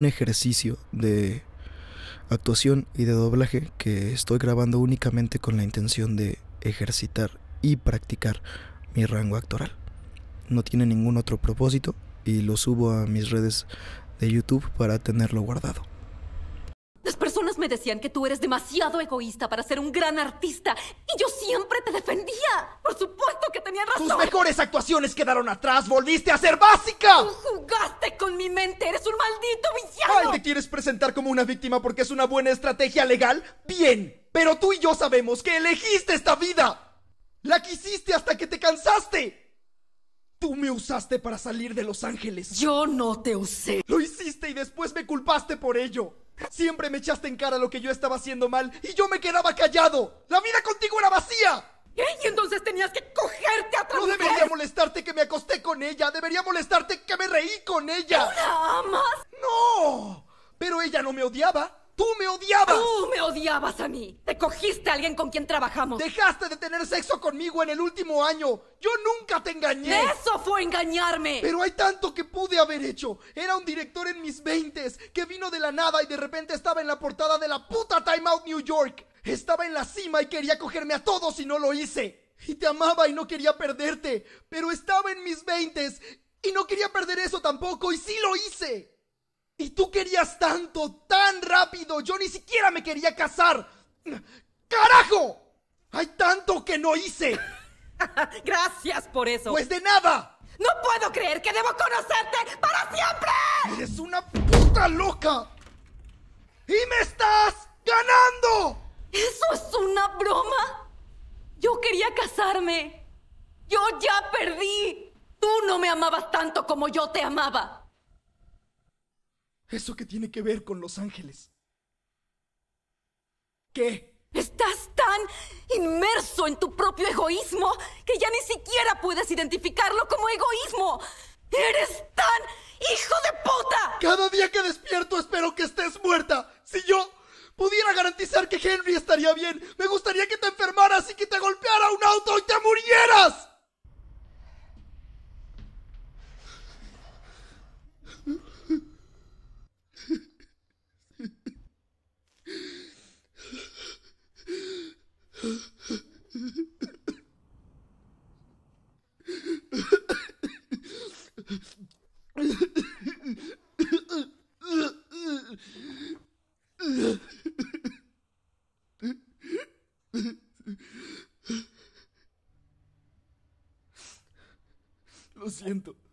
un ejercicio de actuación y de doblaje que estoy grabando únicamente con la intención de ejercitar y practicar mi rango actoral. No tiene ningún otro propósito y lo subo a mis redes de YouTube para tenerlo guardado me decían que tú eres demasiado egoísta para ser un gran artista y yo siempre te defendía. Por supuesto que tenía razón. Tus mejores actuaciones quedaron atrás, volviste a ser básica. Tú jugaste con mi mente, eres un maldito villano. ¿te quieres presentar como una víctima porque es una buena estrategia legal? Bien, pero tú y yo sabemos que elegiste esta vida. La quisiste hasta que te cansaste. Tú me usaste para salir de Los Ángeles. Yo no te usé. Lo hiciste y después me culpaste por ello. Siempre me echaste en cara lo que yo estaba haciendo mal y yo me quedaba callado. La vida contigo era vacía. ¿Qué? Y entonces tenías que cogerte a otra No debería molestarte que me acosté con ella. Debería molestarte que me reí con ella. ¿No la amas? No. Pero ella no me odiaba. ¡Tú me odiabas! ¡Tú me odiabas a mí! ¡Te cogiste a alguien con quien trabajamos! ¡Dejaste de tener sexo conmigo en el último año! ¡Yo nunca te engañé! ¡Eso fue engañarme! Pero hay tanto que pude haber hecho. Era un director en mis veintes que vino de la nada y de repente estaba en la portada de la puta Time Out New York. Estaba en la cima y quería cogerme a todos y no lo hice. Y te amaba y no quería perderte. Pero estaba en mis veintes y no quería perder eso tampoco y sí lo hice. Y tú querías tanto, tan rápido. Yo ni siquiera me quería casar. ¡Carajo! Hay tanto que no hice. Gracias por eso. Pues de nada. No puedo creer que debo conocerte para siempre. Eres una puta loca. Y me estás ganando. Eso es una broma. Yo quería casarme. Yo ya perdí. Tú no me amabas tanto como yo te amaba. ¿Eso que tiene que ver con los ángeles? ¿Qué? Estás tan inmerso en tu propio egoísmo que ya ni siquiera puedes identificarlo como egoísmo. ¡Eres tan hijo de puta! Cada día que despierto espero que estés muerta. Si yo pudiera garantizar que Henry estaría bien, me gustaría que te enfermaras y que te golpeara un auto y te murieras. siento.